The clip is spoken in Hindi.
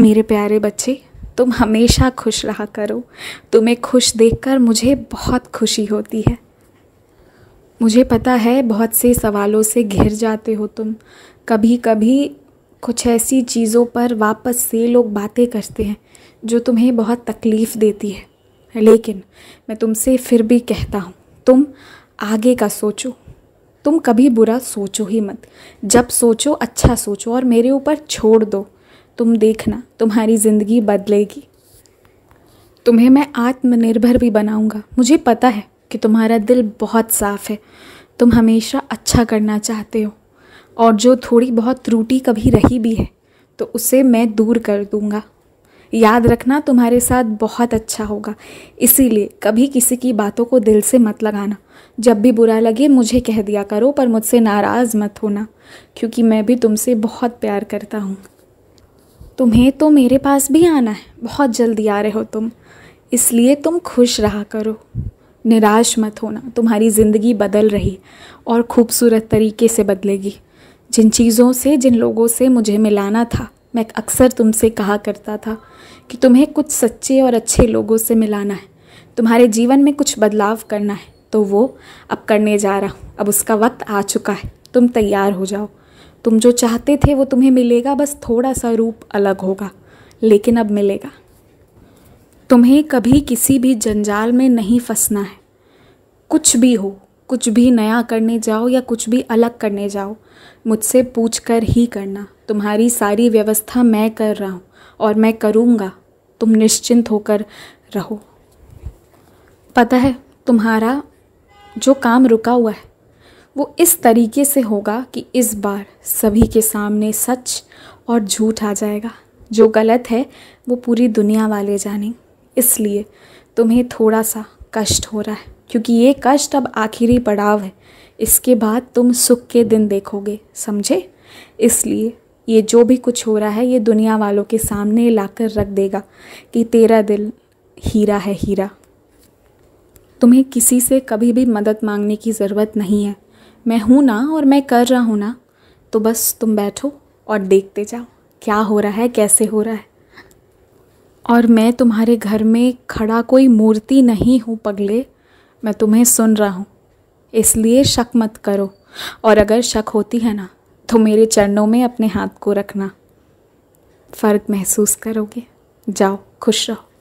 मेरे प्यारे बच्चे तुम हमेशा खुश रहा करो तुम्हें खुश देखकर मुझे बहुत खुशी होती है मुझे पता है बहुत से सवालों से घिर जाते हो तुम कभी कभी कुछ ऐसी चीज़ों पर वापस से लोग बातें करते हैं जो तुम्हें बहुत तकलीफ़ देती है लेकिन मैं तुमसे फिर भी कहता हूँ तुम आगे का सोचो तुम कभी बुरा सोचो ही मत जब सोचो अच्छा सोचो और मेरे ऊपर छोड़ दो तुम देखना तुम्हारी ज़िंदगी बदलेगी तुम्हें मैं आत्मनिर्भर भी बनाऊंगा मुझे पता है कि तुम्हारा दिल बहुत साफ़ है तुम हमेशा अच्छा करना चाहते हो और जो थोड़ी बहुत त्रुटि कभी रही भी है तो उसे मैं दूर कर दूंगा याद रखना तुम्हारे साथ बहुत अच्छा होगा इसीलिए कभी किसी की बातों को दिल से मत लगाना जब भी बुरा लगे मुझे कह दिया करो पर मुझसे नाराज़ मत होना क्योंकि मैं भी तुमसे बहुत प्यार करता हूँ तुम्हें तो मेरे पास भी आना है बहुत जल्दी आ रहे हो तुम इसलिए तुम खुश रहा करो निराश मत होना तुम्हारी ज़िंदगी बदल रही और खूबसूरत तरीके से बदलेगी जिन चीज़ों से जिन लोगों से मुझे मिलाना था मैं अक्सर तुमसे कहा करता था कि तुम्हें कुछ सच्चे और अच्छे लोगों से मिलाना है तुम्हारे जीवन में कुछ बदलाव करना है तो वो अब करने जा रहा हूँ अब उसका वक्त आ चुका है तुम तैयार हो जाओ तुम जो चाहते थे वो तुम्हें मिलेगा बस थोड़ा सा रूप अलग होगा लेकिन अब मिलेगा तुम्हें कभी किसी भी जंजाल में नहीं फंसना है कुछ भी हो कुछ भी नया करने जाओ या कुछ भी अलग करने जाओ मुझसे पूछ कर ही करना तुम्हारी सारी व्यवस्था मैं कर रहा हूँ और मैं करूँगा तुम निश्चिंत होकर रहो पता है तुम्हारा जो काम रुका हुआ है वो इस तरीके से होगा कि इस बार सभी के सामने सच और झूठ आ जाएगा जो गलत है वो पूरी दुनिया वाले जाने इसलिए तुम्हें थोड़ा सा कष्ट हो रहा है क्योंकि ये कष्ट अब आखिरी पड़ाव है इसके बाद तुम सुख के दिन देखोगे समझे इसलिए ये जो भी कुछ हो रहा है ये दुनिया वालों के सामने लाकर रख देगा कि तेरा दिल हीरा है हीरा तुम्हें किसी से कभी भी मदद मांगने की ज़रूरत नहीं है मैं हूँ ना और मैं कर रहा हूँ ना तो बस तुम बैठो और देखते जाओ क्या हो रहा है कैसे हो रहा है और मैं तुम्हारे घर में खड़ा कोई मूर्ति नहीं हूँ पगले मैं तुम्हें सुन रहा हूँ इसलिए शक मत करो और अगर शक होती है ना तो मेरे चरणों में अपने हाथ को रखना फ़र्क महसूस करोगे जाओ खुश रहो